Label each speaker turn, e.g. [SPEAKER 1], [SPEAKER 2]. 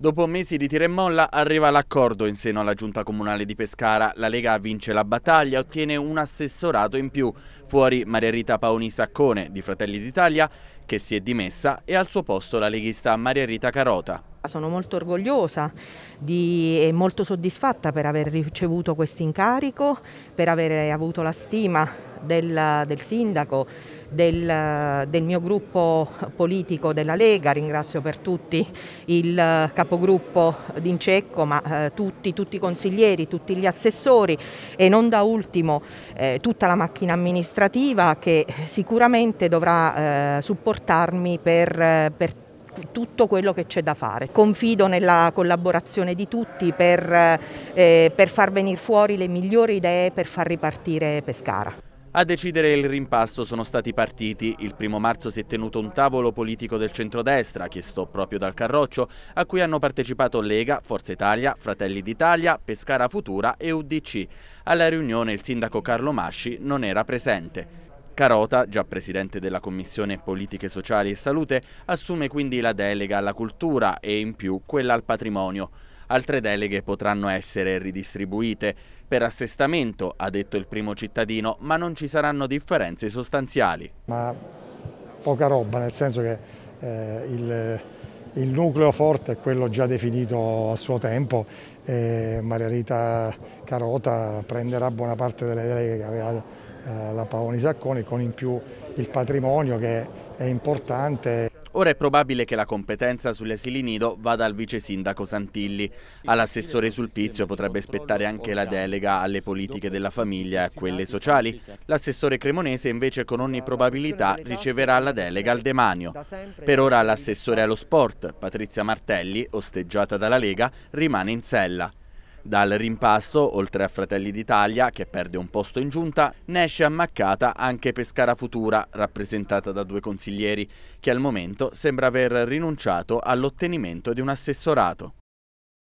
[SPEAKER 1] Dopo mesi di tira e molla arriva l'accordo in seno alla giunta comunale di Pescara. La Lega vince la battaglia, e ottiene un assessorato in più. Fuori Maria Rita Paoni Saccone di Fratelli d'Italia che si è dimessa e al suo posto la leghista Maria Rita Carota.
[SPEAKER 2] Sono molto orgogliosa di, e molto soddisfatta per aver ricevuto questo incarico, per aver avuto la stima del, del sindaco, del, del, mio gruppo politico della Lega, ringrazio per tutti il capogruppo d'Incecco, ma eh, tutti, tutti, i consiglieri, tutti gli assessori e non da ultimo eh, tutta la macchina amministrativa che sicuramente dovrà eh, supportarmi per, per tutto quello che c'è da fare. Confido nella collaborazione di tutti per, eh, per far venire fuori le migliori idee per far ripartire Pescara.
[SPEAKER 1] A decidere il rimpasto sono stati partiti. Il primo marzo si è tenuto un tavolo politico del centrodestra, chiesto proprio dal Carroccio, a cui hanno partecipato Lega, Forza Italia, Fratelli d'Italia, Pescara Futura e UDC. Alla riunione il sindaco Carlo Masci non era presente. Carota, già presidente della Commissione Politiche Sociali e Salute, assume quindi la delega alla cultura e in più quella al patrimonio. Altre deleghe potranno essere ridistribuite. Per assestamento, ha detto il primo cittadino, ma non ci saranno differenze sostanziali.
[SPEAKER 3] Ma poca roba, nel senso che eh, il, il, nucleo forte è quello già definito a suo tempo e Maria Rita Carota prenderà buona parte delle deleghe che aveva eh, la Paoni Sacconi con in più il patrimonio che è importante.
[SPEAKER 1] Ora è probabile che la competenza sulle asili nido vada al vice sindaco Santilli. All'assessore Sulpizio potrebbe aspettare anche la delega alle politiche della famiglia e a quelle sociali. L'assessore cremonese invece con ogni probabilità riceverà la delega al demanio. Per ora l'assessore allo sport, Patrizia Martelli, osteggiata dalla Lega, rimane in sella. Dal rimpasto, oltre a Fratelli d'Italia, che perde un posto in giunta, ne esce ammaccata anche Pescara Futura, rappresentata da due consiglieri, che al momento sembra aver rinunciato all'ottenimento di un assessorato.